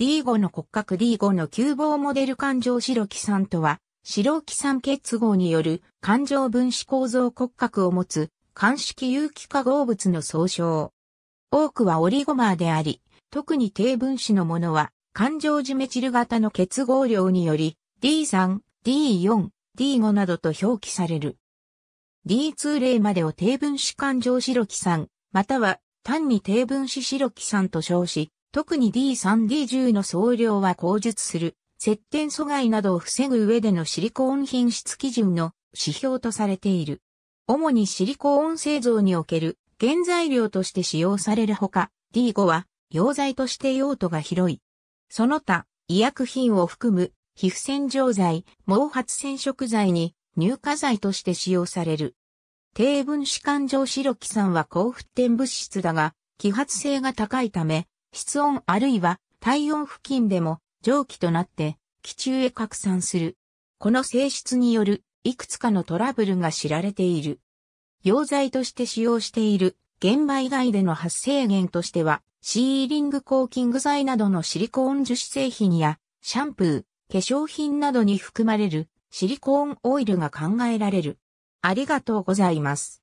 D5 の骨格 D5 の急防モデル環状白木酸とは、白木酸結合による環状分子構造骨格を持つ、乾式有機化合物の総称。多くはオリゴマーであり、特に低分子のものは、環状ジメチル型の結合量により、D3、D4、D5 などと表記される。D2 例までを低分子環状白木酸、または単に低分子白木酸と称し、特に D3D10 の総量は口述する、接点阻害などを防ぐ上でのシリコーン品質基準の指標とされている。主にシリコーン製造における原材料として使用されるほか、D5 は溶剤として用途が広い。その他、医薬品を含む皮膚洗浄剤、毛髪染色剤に乳化剤として使用される。低分子環状白木酸は高沸点物質だが、揮発性が高いため、室温あるいは体温付近でも蒸気となって気中へ拡散する。この性質によるいくつかのトラブルが知られている。溶剤として使用している玄米外での発生源としては、シーリングコーキング剤などのシリコーン樹脂製品や、シャンプー、化粧品などに含まれるシリコーンオイルが考えられる。ありがとうございます。